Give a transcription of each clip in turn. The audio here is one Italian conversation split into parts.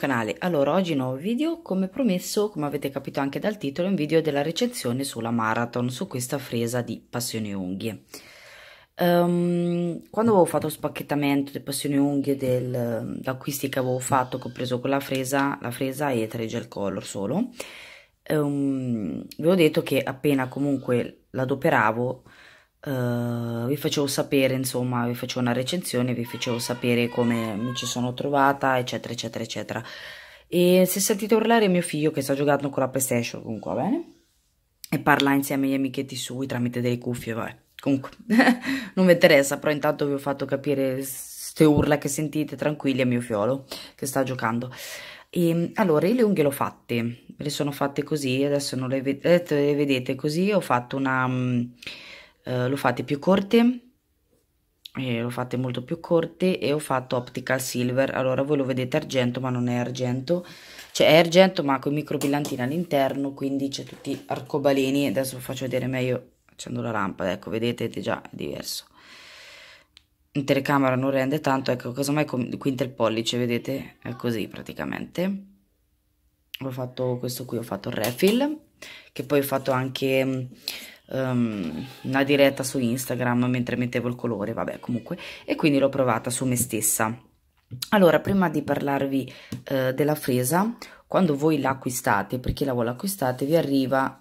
canale allora oggi nuovo video come promesso come avete capito anche dal titolo è un video della recensione sulla marathon su questa fresa di passione unghie um, quando avevo fatto spacchettamento di passione unghie del, acquisti che avevo fatto che ho preso con la fresa la fresa e 3 gel color solo um, vi ho detto che appena comunque l'adoperavo eh, vi facevo sapere, insomma, vi facevo una recensione, vi facevo sapere come mi ci sono trovata, eccetera, eccetera, eccetera. E se sentite urlare è mio figlio che sta giocando con la PlayStation, comunque, va bene? E parla insieme agli amichetti sui tramite delle cuffie, vabbè. Comunque, non mi interessa, però intanto vi ho fatto capire queste urla che sentite, tranquilli, è mio fiolo che sta giocando. E, ehm, allora, io le unghie le ho fatte, le sono fatte così, adesso non le, ved eh, le vedete così, ho fatto una mm, eh, lo fate più corte eh, lo fate molto più corte e ho fatto optical silver allora voi lo vedete argento ma non è argento cioè è argento ma con microbrillantine all'interno quindi c'è tutti arcobaleni adesso vi faccio vedere meglio facendo la lampada ecco vedete è già diverso in telecamera non rende tanto ecco casomai quinta il pollice vedete è così praticamente ho fatto questo qui ho fatto il refill che poi ho fatto anche um, una diretta su Instagram mentre mettevo il colore, vabbè comunque, e quindi l'ho provata su me stessa. Allora, prima di parlarvi uh, della fresa, quando voi l'acquistate, acquistate, perché la voi acquistate, vi arriva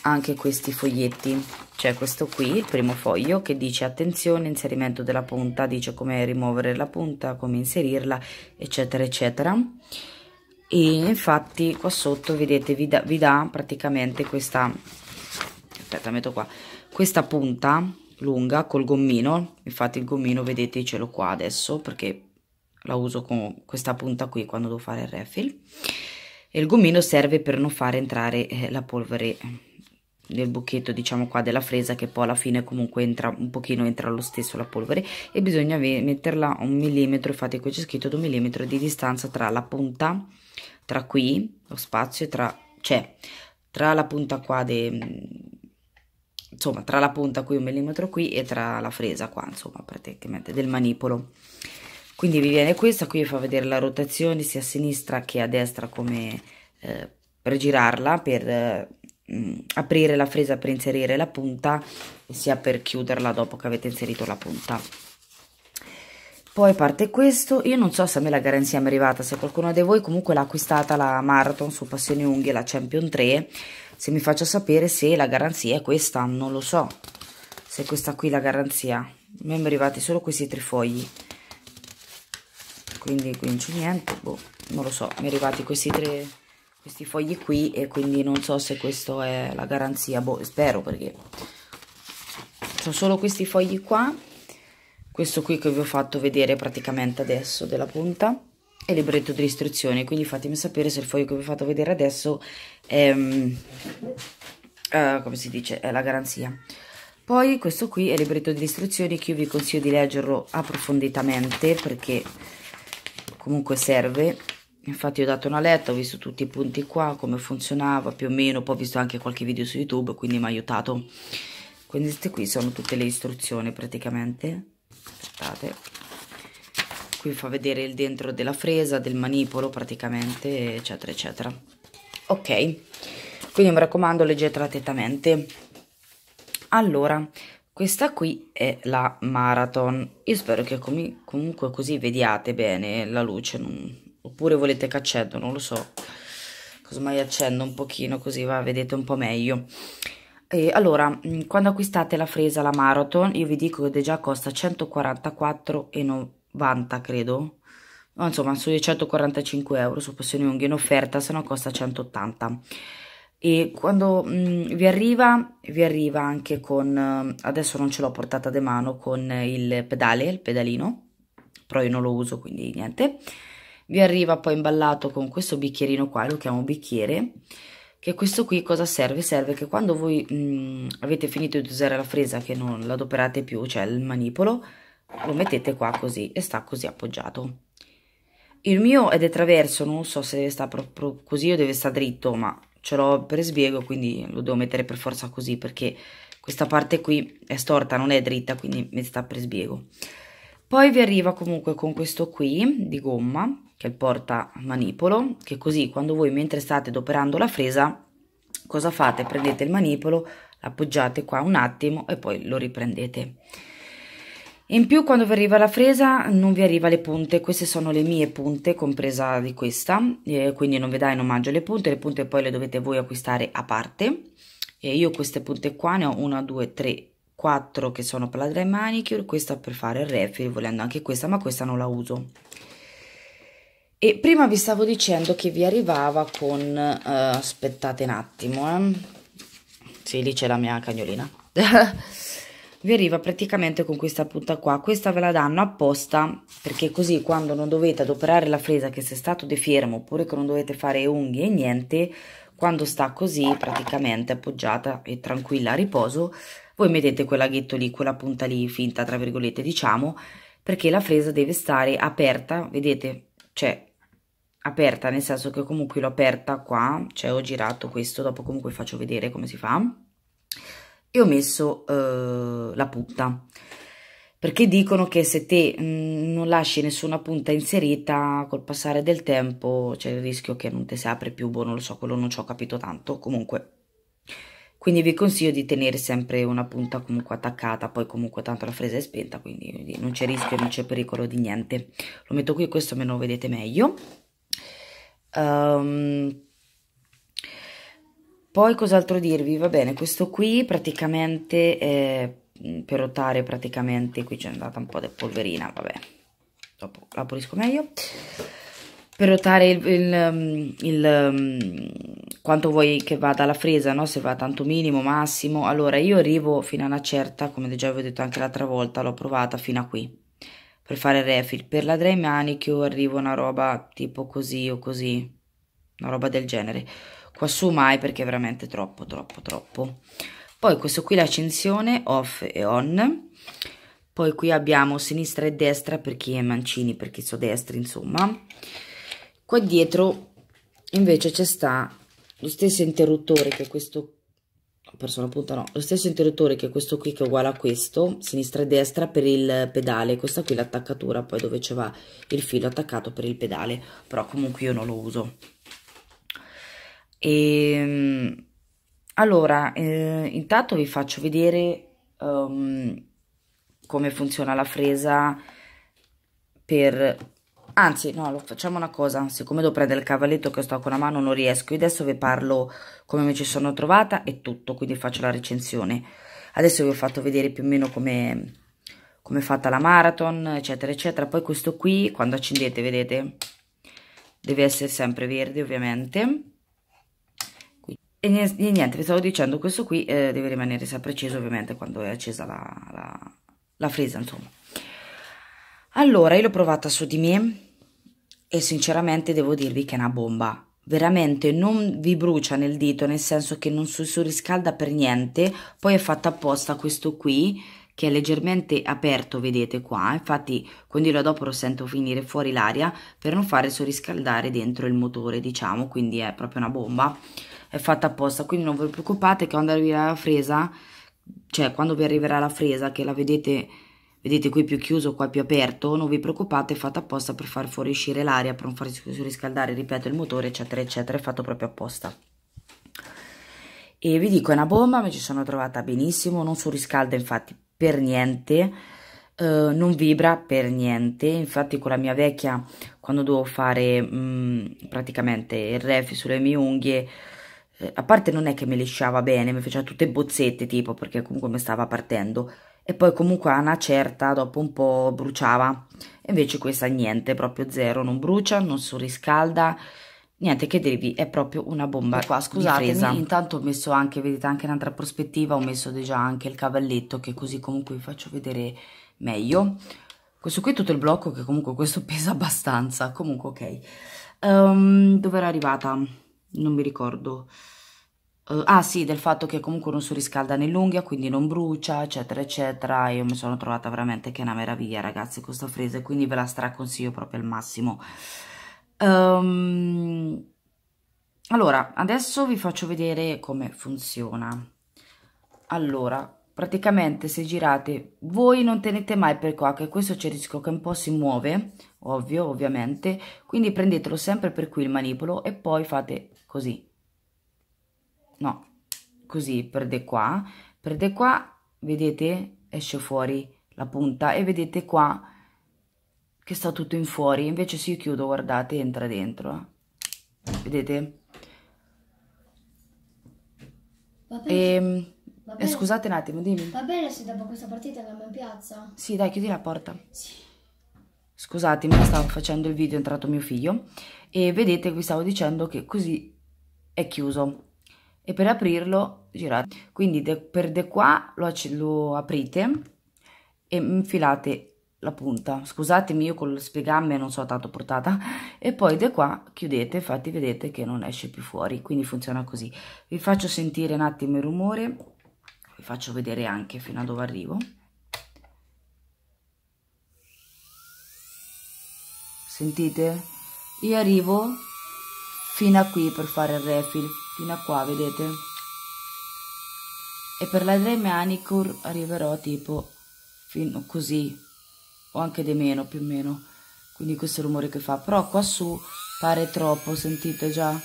anche questi foglietti c'è questo qui il primo foglio che dice attenzione inserimento della punta dice come rimuovere la punta come inserirla eccetera eccetera e infatti qua sotto vedete vi dà praticamente questa aspetta metto qua questa punta lunga col gommino infatti il gommino vedete ce l'ho qua adesso perché la uso con questa punta qui quando devo fare il refill e il gommino serve per non far entrare eh, la polvere nel buchetto diciamo qua della fresa che poi alla fine comunque entra un pochino entra lo stesso la polvere e bisogna metterla un millimetro infatti qui c'è scritto un millimetro di distanza tra la punta tra qui lo spazio e tra cioè tra la punta qua de, insomma tra la punta qui un millimetro qui e tra la fresa qua insomma praticamente del manipolo quindi vi viene questa qui vi fa vedere la rotazione sia a sinistra che a destra come eh, per girarla per eh, mm, aprire la fresa per inserire la punta sia per chiuderla dopo che avete inserito la punta poi parte questo, io non so se a me la garanzia mi è arrivata, se qualcuno di voi comunque l'ha acquistata la Marathon su Passioni Unghie, la Champion 3, se mi faccia sapere se la garanzia è questa, non lo so, se è questa qui la garanzia. A me mi è arrivati solo questi tre fogli, quindi qui non c'è niente, boh, non lo so, mi sono arrivati questi tre questi fogli qui e quindi non so se questa è la garanzia, boh, spero perché... Sono solo questi fogli qua questo qui che vi ho fatto vedere praticamente adesso della punta e libretto di istruzioni quindi fatemi sapere se il foglio che vi ho fatto vedere adesso è, uh, come si dice, è la garanzia poi questo qui è il libretto di istruzioni che io vi consiglio di leggerlo approfonditamente perché comunque serve infatti ho dato una letta, ho visto tutti i punti qua, come funzionava più o meno, poi ho visto anche qualche video su YouTube quindi mi ha aiutato quindi queste qui sono tutte le istruzioni praticamente aspettate qui fa vedere il dentro della fresa del manipolo praticamente eccetera eccetera ok quindi mi raccomando leggetela attentamente allora questa qui è la marathon io spero che com comunque così vediate bene la luce non... oppure volete che accendo non lo so così mai accendo un pochino così va, vedete un po' meglio e allora, mm, quando acquistate la fresa, la Marathon, io vi dico che già costa 144,90 credo. Insomma, sui 145 euro su Passione Unghie in offerta, se no costa 180. E quando mh, mm, vi arriva, vi arriva anche con, eh, adesso non ce l'ho portata di mano, con il pedale, il pedalino, però io non lo uso, quindi niente. Vi arriva poi imballato con questo bicchierino qua, lo chiamo bicchiere, che questo qui cosa serve? Serve che quando voi mh, mm, avete finito di usare la fresa che non l'adoperate più, cioè il manipolo, lo mettete qua così e sta così appoggiato. Il mio è de traverso, non so se deve stare proprio così o deve stare dritto, ma ce l'ho per sbiego, quindi lo devo mettere per forza così, perché questa parte qui è storta, non è dritta, quindi mi sta per sbiego. Poi vi arriva comunque con questo qui di gomma, che è il porta manipolo, che così quando voi mentre state adoperando la fresa, cosa fate? Prendete il manipolo, l'appoggiate qua un attimo e poi lo riprendete. In più quando vi arriva la fresa non vi arriva le punte, queste sono le mie punte, compresa di questa, eh, quindi non vi dà in omaggio le punte, le punte poi le dovete voi acquistare a parte. E io queste punte qua ne ho una, due, tre, quattro che sono per la dry manicure, questa per fare il refill, volendo anche questa, ma questa non la uso. E prima vi stavo dicendo che vi arrivava con... Eh, aspettate un attimo, eh. Sì, lì c'è la mia cagnolina. vi arriva praticamente con questa punta qua. Questa ve la danno apposta perché così quando non dovete adoperare la fresa che se stato di fermo oppure che non dovete fare unghie e niente, quando sta così praticamente appoggiata e tranquilla a riposo, voi mettete quell'aghetto lì, quella punta lì finta tra virgolette diciamo, perché la fresa deve stare aperta, vedete, cioè aperta nel senso che comunque l'ho aperta qua cioè ho girato questo dopo comunque faccio vedere come si fa e ho messo eh, la punta perché dicono che se te mh, mm, non lasci nessuna punta inserita col passare del tempo c'è il rischio che non ti si apre più boh non lo so quello non ci ho capito tanto comunque quindi vi consiglio di tenere sempre una punta comunque attaccata poi comunque tanto la fresa è spenta quindi non c'è rischio, non c'è pericolo di niente lo metto qui questo me lo vedete meglio um, poi cos'altro dirvi? Va bene, questo qui praticamente è mm, per rotare praticamente qui c'è andata un po' di polverina, vabbè, dopo la pulisco meglio. Per rotare il, il, mm, il, mm, quanto vuoi che vada la fresa, no? se va tanto minimo, massimo. Allora io arrivo fino a una certa, come già vi ho detto anche l'altra volta, l'ho provata fino a qui per fare il refill. Per la dry manic io arrivo una roba tipo così o così, una roba del genere. quassù mai perché è veramente troppo, troppo, troppo. Poi questo qui l'accensione off e on. Poi qui abbiamo sinistra e destra per chi è mancini, per chi so destra, insomma. Qua dietro invece c'è sta lo stesso interruttore che questo ho perso una punta no lo stesso interruttore che questo qui che è uguale a questo sinistra e destra per il pedale questa qui l'attaccatura poi dove ci va il filo attaccato per il pedale però comunque io non lo uso e ehm, allora eh, intanto vi faccio vedere um, come funziona la fresa per anzi no, lo, facciamo una cosa, siccome devo prendere il cavalletto che sto con la mano non riesco, io adesso vi parlo come mi ci sono trovata e tutto, quindi faccio la recensione. Adesso vi ho fatto vedere più o meno come come è fatta la marathon, eccetera, eccetera. Poi questo qui, quando accendete, vedete, deve essere sempre verde ovviamente. E niente, vi stavo dicendo, questo qui eh, deve rimanere sempre acceso ovviamente quando è accesa la, la, la fresa, insomma. Allora, io l'ho provata su di me, e sinceramente devo dirvi che è una bomba. Veramente non vi brucia nel dito, nel senso che non si surriscalda per niente. Poi è fatto apposta questo qui, che è leggermente aperto, vedete qua. Infatti quando io lo dopo sento finire fuori l'aria per non fare surriscaldare dentro il motore, diciamo. Quindi è proprio una bomba. È fatta apposta, quindi non vi preoccupate che quando arriverà la fresa, cioè quando vi arriverà la fresa, che la vedete vedete qui più chiuso, qua più aperto, non vi preoccupate, è fatto apposta per far fuoriuscire l'aria, per non farsi riscaldare, ripeto, il motore, eccetera, eccetera, è fatto proprio apposta. E vi dico, è una bomba, mi ci sono trovata benissimo, non surriscalda infatti per niente, Uh, non vibra per niente infatti con la mia vecchia quando devo fare mh, mm, praticamente il ref sulle mie unghie eh, a parte non è che mi lisciava bene mi faceva tutte bozzette tipo perché comunque mi stava partendo e poi comunque a una certa dopo un po' bruciava invece questa niente, proprio zero, non brucia, non surriscalda niente che dirvi è proprio una bomba qua scusate intanto ho messo anche vedete anche un'altra prospettiva ho messo già anche il cavalletto che così comunque vi faccio vedere meglio questo qui è tutto il blocco che comunque questo pesa abbastanza comunque ok um, dove era arrivata non mi ricordo Uh, ah sì, del fatto che comunque non si nell'unghia, quindi non brucia, eccetera, eccetera. Io mi sono trovata veramente che è una meraviglia, ragazzi, questa fresa, quindi ve la straconsiglio proprio al massimo. Um, allora, adesso vi faccio vedere come funziona. Allora, praticamente se girate, voi non tenete mai per qua, che questo c'è il rischio che un po' si muove, ovvio, ovviamente, quindi prendetelo sempre per qui il manipolo e poi fate così no, così perde qua, perde qua, vedete, esce fuori la punta e vedete qua che sta tutto in fuori, invece se io chiudo, guardate, entra dentro, eh. vedete? E, ehm, eh, scusate un attimo, dimmi. Va bene se dopo questa partita andiamo in piazza? Sì, dai, chiudi la porta. Sì. Scusatemi, stavo facendo il video, è entrato mio figlio. E vedete, vi stavo dicendo che così è chiuso e per aprirlo girate. Quindi de, per de qua lo, lo aprite e infilate la punta. Scusatemi io con lo spiegamme non so tanto portata e poi da qua chiudete, infatti vedete che non esce più fuori, quindi funziona così. Vi faccio sentire un attimo il rumore, vi faccio vedere anche fino a dove arrivo. Sentite? Io arrivo fino a qui per fare il refill fino a qua vedete e per la Dry Manicure arriverò tipo fino così o anche di meno più o meno quindi questo rumore che fa però qua su pare troppo sentite già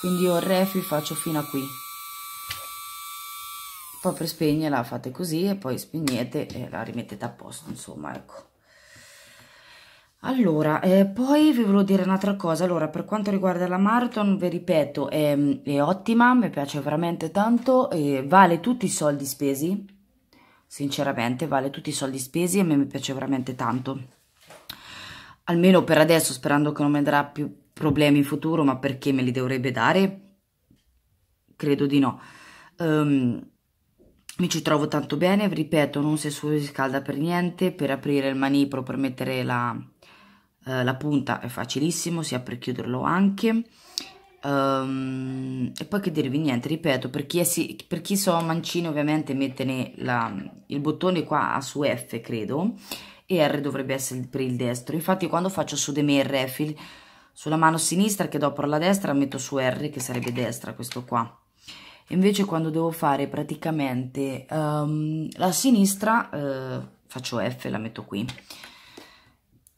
quindi io refi faccio fino a qui poi per spegnerla fate così e poi spegnete e la rimettete a posto insomma ecco allora, eh, poi vi volevo dire un'altra cosa. Allora, per quanto riguarda la marathon, vi ripeto, è, è ottima, mi piace veramente tanto, vale tutti i soldi spesi, sinceramente, vale tutti i soldi spesi e a me mi piace veramente tanto. Almeno per adesso, sperando che non mi darà più problemi in futuro, ma perché me li dovrebbe dare? Credo di no. Um, mi ci trovo tanto bene, ripeto, non si surriscalda per niente, per aprire il manipolo, per mettere la, eh, la punta è facilissimo sia per chiuderlo anche um, e poi che dirvi niente ripeto per chi, è, si, per chi so mancino ovviamente mettene la, il bottone qua a su F credo e R dovrebbe essere per il destro infatti quando faccio su di me il refill sulla mano sinistra che dopo la destra metto su R che sarebbe destra questo qua invece quando devo fare praticamente um, la sinistra uh, faccio F la metto qui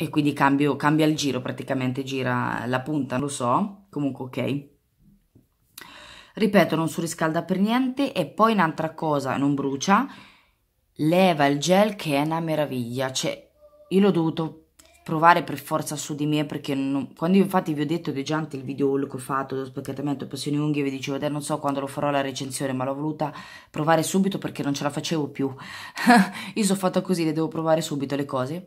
e quindi cambio, cambia il giro praticamente, gira la punta, lo so, comunque ok. Ripeto, non surriscalda per niente e poi un'altra cosa, non brucia, leva il gel che è una meraviglia, cioè io l'ho dovuto provare per forza su di me perché non, quando io infatti vi ho detto che già anche il video che ho fatto dello spacchettamento passioni unghie vi dicevo non so quando lo farò la recensione ma l'ho voluta provare subito perché non ce la facevo più io sono fatta così le devo provare subito le cose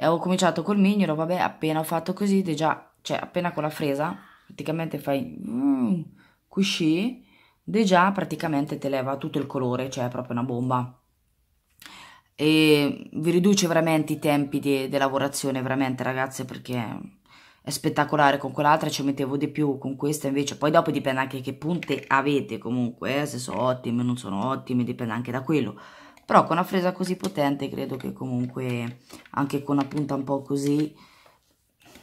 e ho cominciato col mignolo, vabbè, appena ho fatto così, già, cioè appena con la fresa, praticamente fai mm, cuscì, già praticamente te leva tutto il colore, cioè è proprio una bomba. E vi riduce veramente i tempi di, di lavorazione, veramente ragazze, perché è spettacolare con quell'altra ci mettevo di più con questa invece poi dopo dipende anche che punte avete comunque eh, se sono ottime o non sono ottime dipende anche da quello però con una fresa così potente credo che comunque anche con una punta un po' così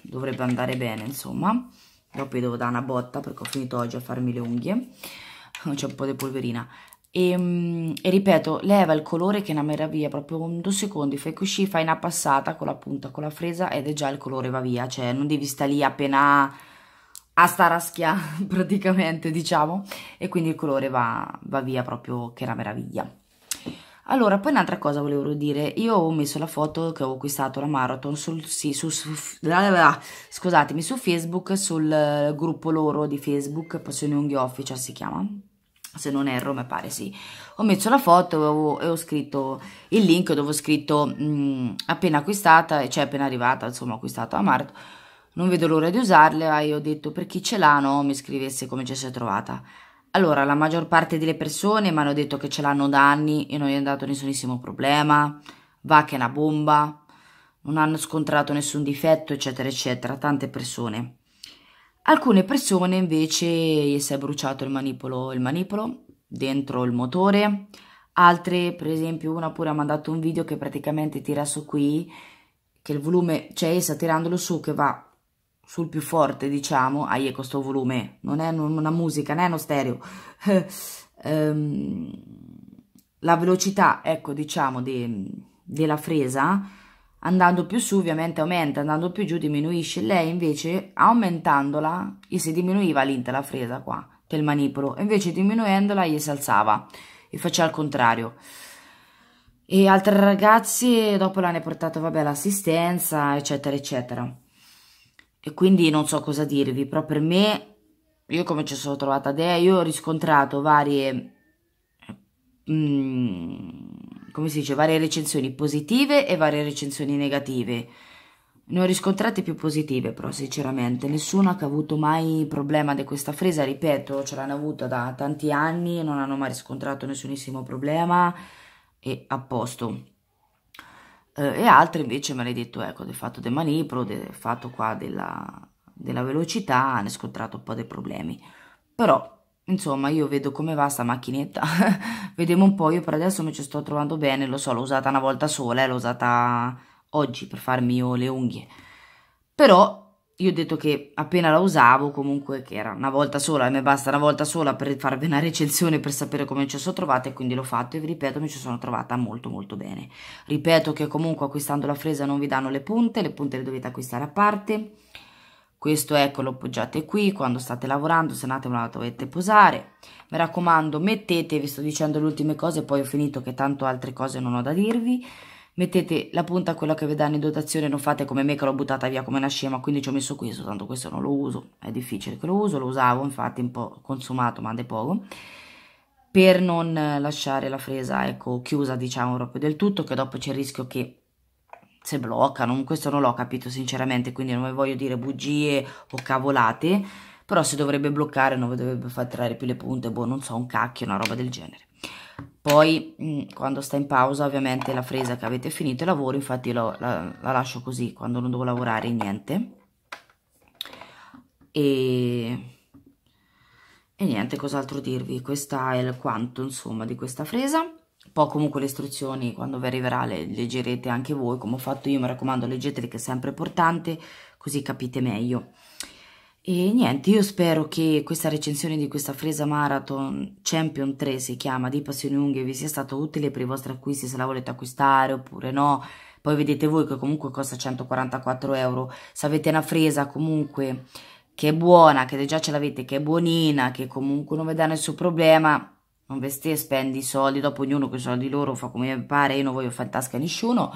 dovrebbe andare bene insomma dopo io devo dare una botta perché ho finito oggi a farmi le unghie c'è un po' di polverina e, ehm, e, ripeto leva il colore che è una meraviglia proprio in due secondi fai così fai una passata con la punta con la fresa ed è già il colore va via cioè non devi stare lì appena a staraschia praticamente diciamo e quindi il colore va, va via proprio che è una meraviglia allora, poi un'altra cosa volevo dire, io ho messo la foto che ho acquistato la marathon sul, sì, su, su, scusatemi, su Facebook, sul gruppo loro di Facebook, Passione Unghie Official si chiama, se non erro, mi pare sì. Ho messo la foto e ho, e ho scritto il link dove ho scritto mh, mm, appena acquistata, cioè appena arrivata, insomma, ho acquistato la marathon, non vedo l'ora di usarla e ho detto per chi ce l'ha, no, mi scrivesse come ci si è trovata. Allora, la maggior parte delle persone mi hanno detto che ce l'hanno da anni e non è andato nessunissimo problema, va che è una bomba, non hanno scontrato nessun difetto, eccetera, eccetera, tante persone. Alcune persone invece gli si è bruciato il manipolo, il manipolo dentro il motore, altre, per esempio, una pure ha mandato un video che praticamente tira su qui, che il volume, cioè essa tirandolo su che va sul più forte, diciamo, aie ah, ecco, questo volume, non è una musica, non è uno stereo, ehm, la velocità, ecco, diciamo, de, della fresa, andando più su ovviamente aumenta, andando più giù diminuisce, lei invece aumentandola, gli si diminuiva l'inta la fresa qua, del manipolo, invece diminuendola gli si alzava, e faceva il contrario. E altre ragazze dopo l'hanno portato, vabbè, l'assistenza, eccetera, eccetera. E quindi non so cosa dirvi, però per me, io come ci sono trovata Dea, io ho riscontrato varie... Mm, come si dice, varie recensioni positive e varie recensioni negative. Ne ho riscontrate più positive, però, sinceramente. Nessuno ha avuto mai problema di questa fresa, ripeto, ce l'hanno avuta da tanti anni, non hanno mai riscontrato nessunissimo problema e a posto eh, e altre invece mi hanno detto ecco del fatto del manipolo, del fatto qua della, della velocità, hanno scontrato un po' dei problemi. Però insomma io vedo come va sta macchinetta, vediamo un po', io per adesso mi ci sto trovando bene, lo so, l'ho usata una volta sola, eh, l'ho usata oggi per farmi io le unghie. Però io ho detto che appena la usavo, comunque che era una volta sola, e mi basta una volta sola per farvi una recensione per sapere come ci sono trovata e quindi l'ho fatto e vi ripeto mi ci sono trovata molto molto bene. Ripeto che comunque acquistando la fresa non vi danno le punte, le punte le dovete acquistare a parte. Questo ecco lo appoggiate qui, quando state lavorando, se andate una dovete posare. Mi raccomando mettetevi, sto dicendo le ultime cose poi ho finito che tanto altre cose non ho da dirvi mettete la punta a quello che vi danno in dotazione, non fate come me che l'ho buttata via come una scema, quindi ci ho messo questo, tanto questo non lo uso, è difficile che lo uso, lo usavo infatti un po' consumato, ma de poco, per non lasciare la fresa ecco, chiusa diciamo proprio del tutto, che dopo c'è il rischio che se bloccano, questo non l'ho capito sinceramente, quindi non vi voglio dire bugie o cavolate, però se dovrebbe bloccare non vi dovrebbe far trarre più le punte, boh, non so, un cacchio, una roba del genere poi mm, quando sta in pausa ovviamente la fresa che avete finito il lavoro infatti lo, la, la, lascio così quando non devo lavorare niente e, e niente cos'altro dirvi questa è il quanto insomma di questa fresa poi comunque le istruzioni quando vi arriverà le leggerete anche voi come ho fatto io mi raccomando leggetele che è sempre importante così capite meglio e niente, io spero che questa recensione di questa Fresa Marathon Champion 3 si chiama di Passioni Unghie vi sia stata utile per i vostri acquisti se la volete acquistare oppure no. Poi vedete voi che comunque costa 144 euro. Se avete una fresa comunque che è buona, che già ce l'avete, che è buonina, che comunque non vi dà nessun problema, non vesti spendi i soldi, dopo ognuno con i soldi loro fa come pare, io non voglio fare in tasca a nessuno,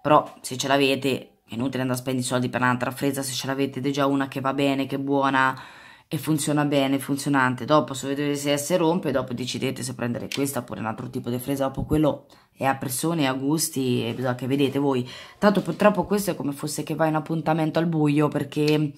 però se ce l'avete è inutile andare a spendere i soldi per un'altra fresa se ce l'avete già una che va bene, che è buona e funziona bene, funzionante. Dopo se vedete se si rompe, dopo decidete se prendere questa oppure un altro tipo di fresa. Dopo quello è a persone, a gusti e bisogna che vedete voi. Tanto purtroppo questo è come fosse che vai in appuntamento al buio perché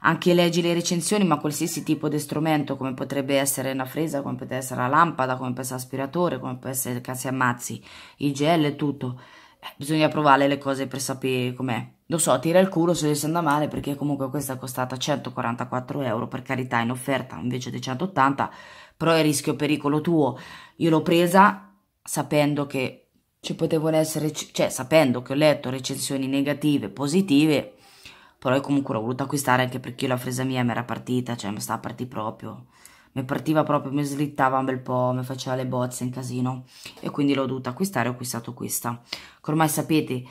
anche leggi le recensioni, ma qualsiasi tipo di strumento, come potrebbe essere una fresa, come potrebbe essere la lampada, come può essere l'aspiratore, come può essere il cazzi ammazzi, il gel e tutto eh, bisogna provare le cose per sapere com'è. Lo so, tira il culo se dovesse andare male perché comunque questa è costata 144 euro, per carità, in offerta invece di 180, però è rischio pericolo tuo. Io l'ho presa sapendo che ci potevano essere, cioè sapendo che ho letto recensioni negative, positive, però io comunque l'ho voluta acquistare anche perché la fresa mia mi era partita, cioè mi stava partire proprio mi partiva proprio, mi slittava un bel po', mi faceva le bozze in casino e quindi l'ho dovuta acquistare, ho acquistato questa. Ormai sapete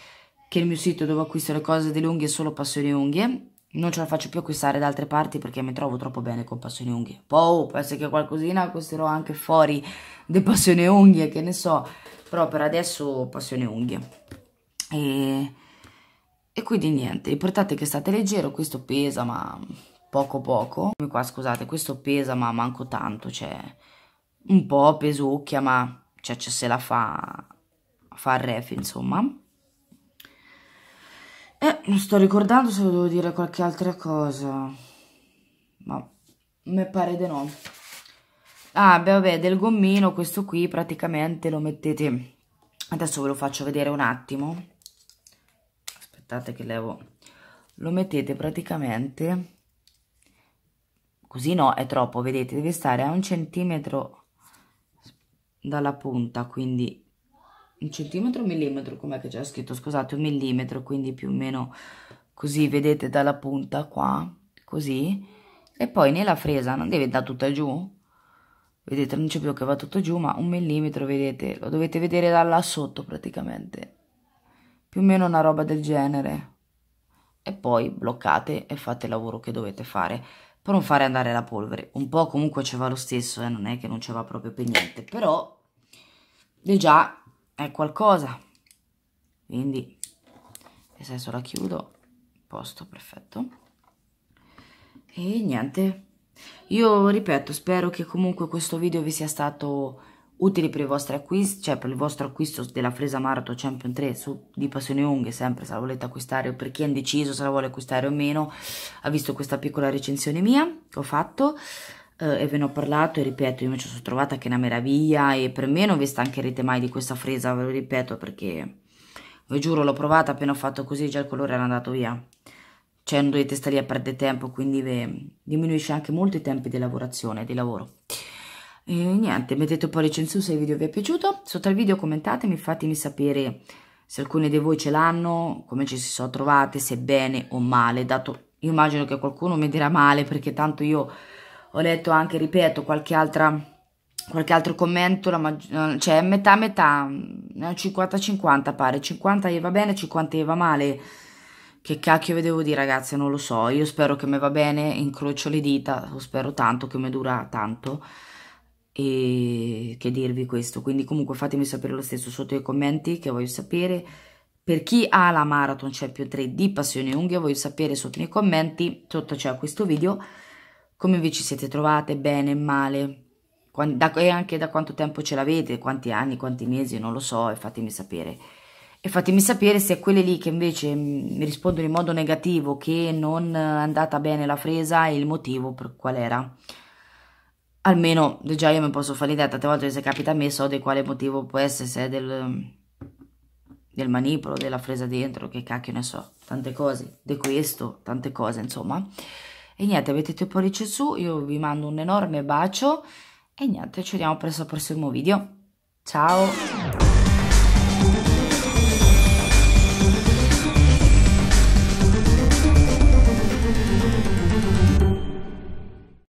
che il mio sito dove acquisto le cose delle unghie è solo passioni Unghie, non ce la faccio più acquistare da altre parti perché mi trovo troppo bene con passioni Unghie. Poi penso che qualcosina acquisterò anche fuori di passioni Unghie, che ne so, però per adesso passioni Unghie. E... E quindi niente, riportate che state leggero, questo pesa, ma poco poco. Come qua, scusate, questo pesa ma manco tanto, cioè un po' pesucchia, ma cioè, cioè se la fa, fa il ref, insomma. Eh, non sto ricordando se devo dire qualche altra cosa, ma mi pare di no. Ah, beh, vabbè, del gommino questo qui praticamente lo mettete... Adesso ve lo faccio vedere un attimo. Aspettate che levo... Lo mettete praticamente così no è troppo vedete deve stare a un centimetro dalla punta quindi un centimetro un millimetro com'è che c'è scritto scusate un millimetro quindi più o meno così vedete dalla punta qua così e poi nella fresa non deve andare tutta giù vedete non c'è più che va tutto giù ma un millimetro vedete lo dovete vedere da là sotto praticamente più o meno una roba del genere e poi bloccate e fate il lavoro che dovete fare per non fare andare la polvere. Un po' comunque ci va lo stesso, eh, non è che non ci va proprio per niente, però è già è qualcosa. Quindi, nel senso la chiudo, posto, perfetto. E niente, io ripeto, spero che comunque questo video vi sia stato utili per i vostri acquisti, cioè per il vostro acquisto della Fresa Marto Champion 3 su, di Passione Unghe, sempre se la volete acquistare o per chi è indeciso se la vuole acquistare o meno, ha visto questa piccola recensione mia che ho fatto eh, e ve ne ho parlato e ripeto, io mi ci sono trovata che è una meraviglia e per me non vi stancherete mai di questa Fresa, ve lo ripeto perché vi giuro l'ho provata appena ho fatto così già il colore era andato via. Cioè non dovete stare lì a perdere tempo, quindi ve, diminuisce anche molto i tempi di lavorazione, di lavoro. E niente, mettete un po' di censura se il video vi è piaciuto. Sotto il video commentatemi, fatemi sapere se alcuni di voi ce l'hanno, come ci si sono trovate, se bene o male, dato io immagino che qualcuno mi dirà male perché tanto io ho letto anche, ripeto, qualche altra qualche altro commento, eh, cioè metà metà, 50-50 mm, pare, 50 gli va bene, 50 gli va male. Che cacchio vi devo dire ragazze, non lo so, io spero che mi va bene, incrocio le dita, spero tanto che mi dura tanto e che dirvi questo quindi comunque fatemi sapere lo stesso sotto i commenti che voglio sapere per chi ha la Marathon Champion 3 di Passione Unghia voglio sapere sotto nei commenti sotto c'è questo video come vi ci siete trovate bene, male da, e anche da quanto tempo ce l'avete, quanti anni, quanti mesi, non lo so, e fatemi sapere. E fatemi sapere se quelle lì che invece mi mm, rispondono in modo negativo, che non è andata bene la fresa, e il motivo per qual era almeno già io mi posso fare l'idea tante volte se capita a me so di quale motivo può essere se è del, del manipolo, della fresa dentro, che cacchio ne so, tante cose, di questo, tante cose insomma. E niente, mettete il pollice su, io vi mando un enorme bacio e niente, ci vediamo presto al prossimo video. Ciao!